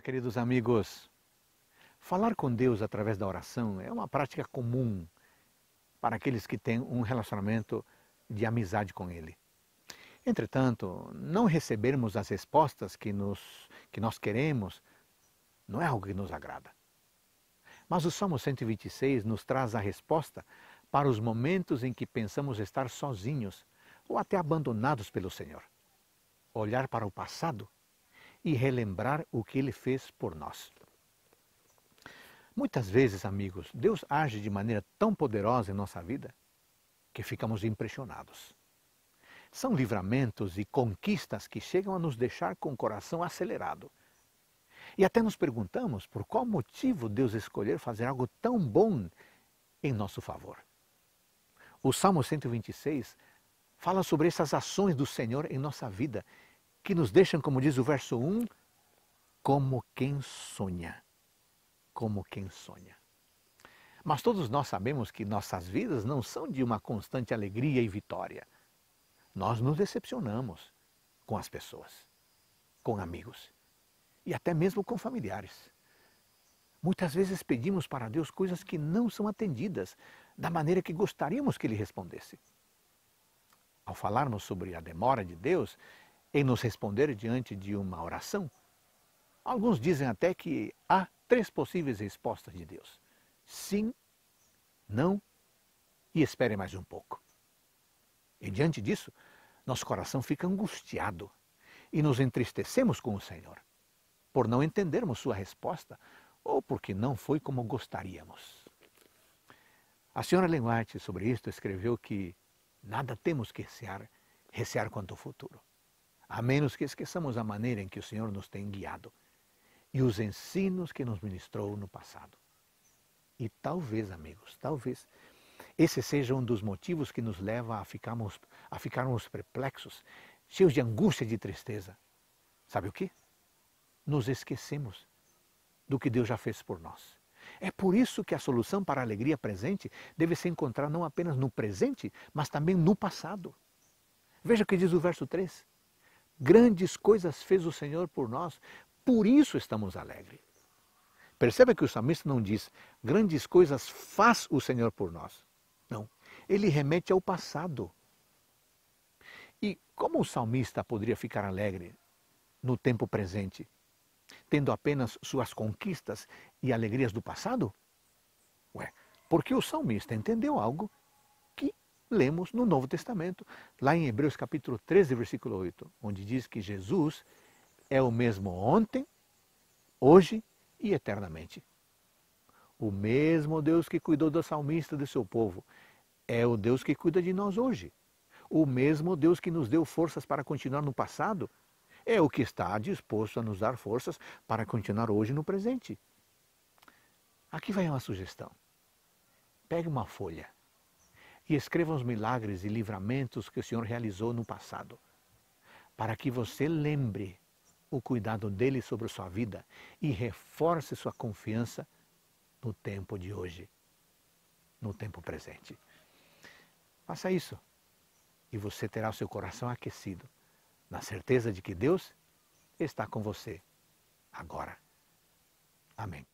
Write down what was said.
queridos amigos. Falar com Deus através da oração é uma prática comum para aqueles que têm um relacionamento de amizade com Ele. Entretanto, não recebermos as respostas que, nos, que nós queremos não é algo que nos agrada. Mas o Salmo 126 nos traz a resposta para os momentos em que pensamos estar sozinhos ou até abandonados pelo Senhor. Olhar para o passado e relembrar o que ele fez por nós. Muitas vezes, amigos, Deus age de maneira tão poderosa em nossa vida que ficamos impressionados. São livramentos e conquistas que chegam a nos deixar com o coração acelerado. E até nos perguntamos por qual motivo Deus escolher fazer algo tão bom em nosso favor. O Salmo 126 fala sobre essas ações do Senhor em nossa vida que nos deixam, como diz o verso 1, como quem sonha. Como quem sonha. Mas todos nós sabemos que nossas vidas não são de uma constante alegria e vitória. Nós nos decepcionamos com as pessoas, com amigos e até mesmo com familiares. Muitas vezes pedimos para Deus coisas que não são atendidas da maneira que gostaríamos que Ele respondesse. Ao falarmos sobre a demora de Deus em nos responder diante de uma oração? Alguns dizem até que há três possíveis respostas de Deus: sim, não e espere mais um pouco. E diante disso, nosso coração fica angustiado e nos entristecemos com o Senhor, por não entendermos sua resposta ou porque não foi como gostaríamos. A senhora Lenguarte, sobre isto, escreveu que nada temos que recear, recear quanto ao futuro a menos que esqueçamos a maneira em que o Senhor nos tem guiado e os ensinos que nos ministrou no passado. E talvez, amigos, talvez esse seja um dos motivos que nos leva a ficarmos, a ficarmos perplexos, cheios de angústia e de tristeza. Sabe o que? Nos esquecemos do que Deus já fez por nós. É por isso que a solução para a alegria presente deve se encontrar não apenas no presente, mas também no passado. Veja o que diz o verso 3. Grandes coisas fez o Senhor por nós, por isso estamos alegres. Perceba que o salmista não diz grandes coisas faz o Senhor por nós. Não. Ele remete ao passado. E como o salmista poderia ficar alegre no tempo presente, tendo apenas suas conquistas e alegrias do passado? Ué, porque o salmista entendeu algo lemos no Novo Testamento, lá em Hebreus capítulo 13, versículo 8, onde diz que Jesus é o mesmo ontem, hoje e eternamente. O mesmo Deus que cuidou da salmista do seu povo é o Deus que cuida de nós hoje. O mesmo Deus que nos deu forças para continuar no passado é o que está disposto a nos dar forças para continuar hoje no presente. Aqui vai uma sugestão. Pegue uma folha e escreva os milagres e livramentos que o Senhor realizou no passado, para que você lembre o cuidado dele sobre sua vida e reforce sua confiança no tempo de hoje, no tempo presente. Faça isso e você terá o seu coração aquecido, na certeza de que Deus está com você agora. Amém.